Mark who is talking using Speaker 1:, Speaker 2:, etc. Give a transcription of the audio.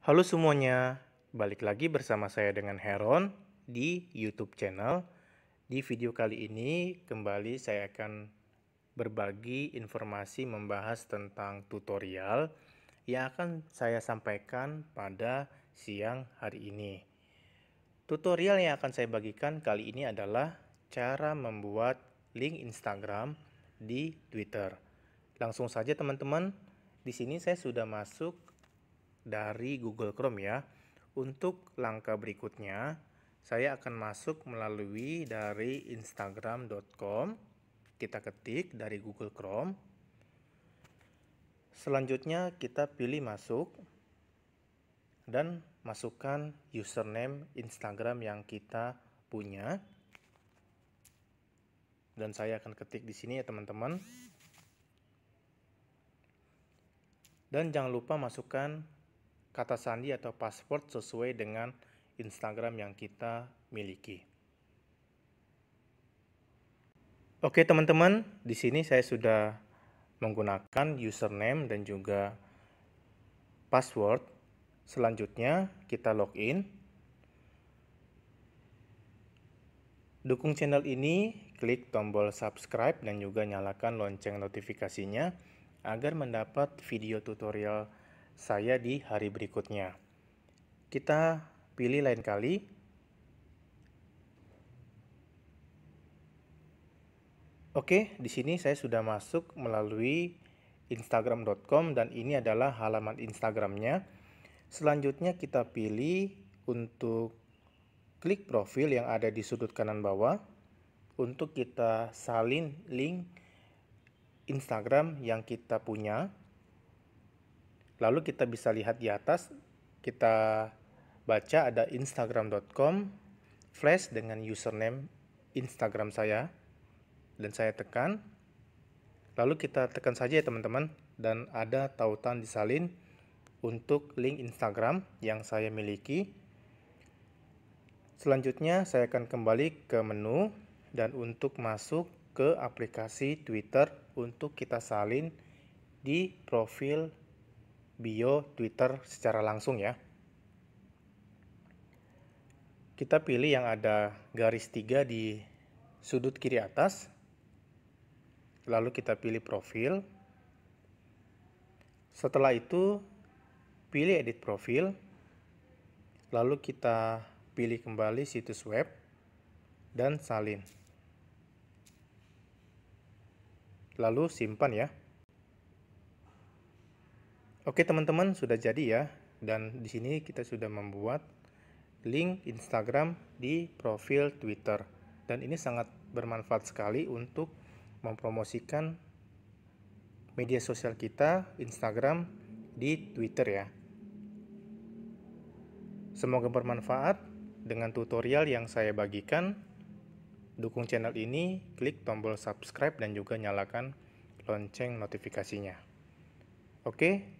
Speaker 1: Halo semuanya, balik lagi bersama saya dengan Heron di YouTube channel. Di video kali ini, kembali saya akan berbagi informasi membahas tentang tutorial yang akan saya sampaikan pada siang hari ini. Tutorial yang akan saya bagikan kali ini adalah cara membuat link Instagram di Twitter. Langsung saja teman-teman, di sini saya sudah masuk dari Google Chrome ya. Untuk langkah berikutnya, saya akan masuk melalui dari instagram.com. Kita ketik dari Google Chrome. Selanjutnya kita pilih masuk dan masukkan username Instagram yang kita punya. Dan saya akan ketik di sini ya teman-teman. Dan jangan lupa masukkan kata sandi atau password sesuai dengan Instagram yang kita miliki. Oke teman-teman, di sini saya sudah menggunakan username dan juga password. Selanjutnya kita login. Dukung channel ini, klik tombol subscribe dan juga nyalakan lonceng notifikasinya agar mendapat video tutorial saya di hari berikutnya. Kita pilih lain kali. Oke, di sini saya sudah masuk melalui instagram.com dan ini adalah halaman Instagramnya. Selanjutnya kita pilih untuk klik profil yang ada di sudut kanan bawah untuk kita salin link Instagram yang kita punya Lalu kita bisa lihat di atas, kita baca ada instagram.com flash dengan username Instagram saya dan saya tekan. Lalu kita tekan saja ya teman-teman dan ada tautan disalin untuk link Instagram yang saya miliki. Selanjutnya saya akan kembali ke menu dan untuk masuk ke aplikasi Twitter untuk kita salin di profil bio Twitter secara langsung ya. Kita pilih yang ada garis tiga di sudut kiri atas. Lalu kita pilih profil. Setelah itu pilih edit profil. Lalu kita pilih kembali situs web dan salin. Lalu simpan ya. Oke teman-teman sudah jadi ya dan di sini kita sudah membuat link Instagram di profil Twitter dan ini sangat bermanfaat sekali untuk mempromosikan media sosial kita Instagram di Twitter ya. Semoga bermanfaat dengan tutorial yang saya bagikan. Dukung channel ini, klik tombol subscribe dan juga nyalakan lonceng notifikasinya. Oke,